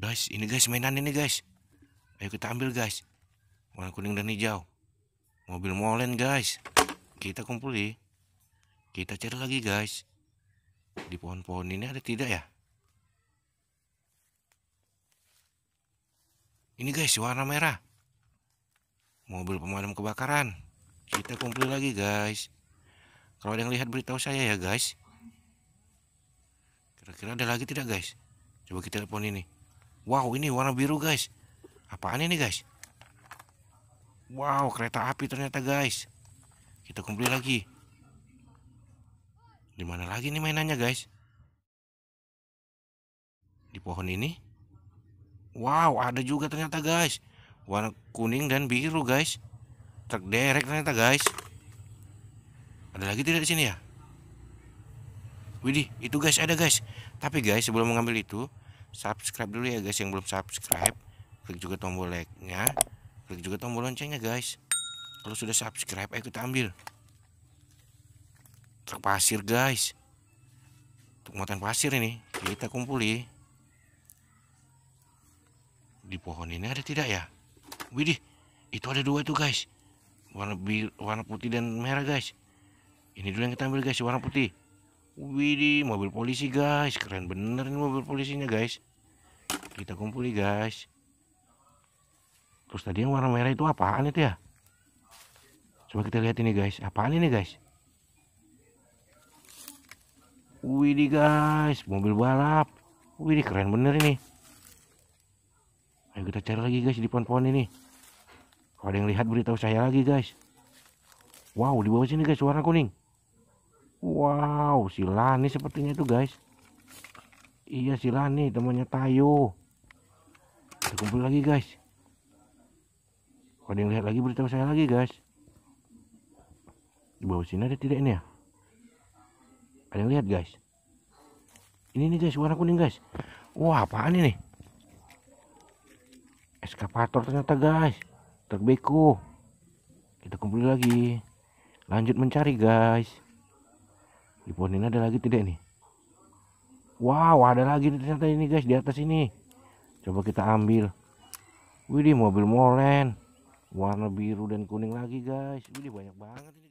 Guys, ini guys mainan ini guys. Ayo kita ambil guys. Warna kuning dan hijau. Mobil molen guys. Kita kumpuli. Kita cari lagi guys. Di pohon-pohon ini ada tidak ya? Ini guys warna merah. Mobil pemadam kebakaran. Kita kumpul lagi guys. Kalau ada yang lihat beritahu saya ya guys. Kira-kira ada lagi tidak guys? Coba kita telepon ini. Wow ini warna biru guys Apaan ini guys Wow kereta api ternyata guys Kita kumpulin lagi Di mana lagi nih mainannya guys Di pohon ini Wow ada juga ternyata guys Warna kuning dan biru guys Truk derek ternyata guys Ada lagi tidak di sini ya Widih itu guys ada guys Tapi guys sebelum mengambil itu subscribe dulu ya guys yang belum subscribe klik juga tombol like nya klik juga tombol loncengnya guys kalau sudah subscribe ayo kita ambil truk pasir guys untuk muatan pasir ini kita kumpuli di pohon ini ada tidak ya widih itu ada dua tuh guys warna warna putih dan merah guys ini dulu yang kita ambil guys warna putih Widi, mobil polisi guys, keren bener ini mobil polisinya guys. Kita kumpuli guys. Terus tadi yang warna merah itu apaan itu ya? Coba kita lihat ini guys, apaan ini guys? Widi guys, mobil balap. Widi keren bener ini. Ayo kita cari lagi guys di pohon-pohon ini. Kalau ada yang lihat beritahu saya lagi guys. Wow, di bawah sini guys warna kuning. Wow, silani sepertinya itu guys. Iya silani temannya Tayo. Kumpul lagi guys. Kalau yang lihat lagi beritahu saya lagi guys. Di bawah sini ada tidak ini ya? Ada yang lihat guys? Ini nih guys warna kuning guys. Wah apaan ini? Eskapator ternyata guys. terbeku. Kita kumpul lagi. Lanjut mencari guys di pohon ini ada lagi tidak nih wow ada lagi ternyata ini guys di atas ini coba kita ambil widih mobil molen warna biru dan kuning lagi guys widih banyak banget ini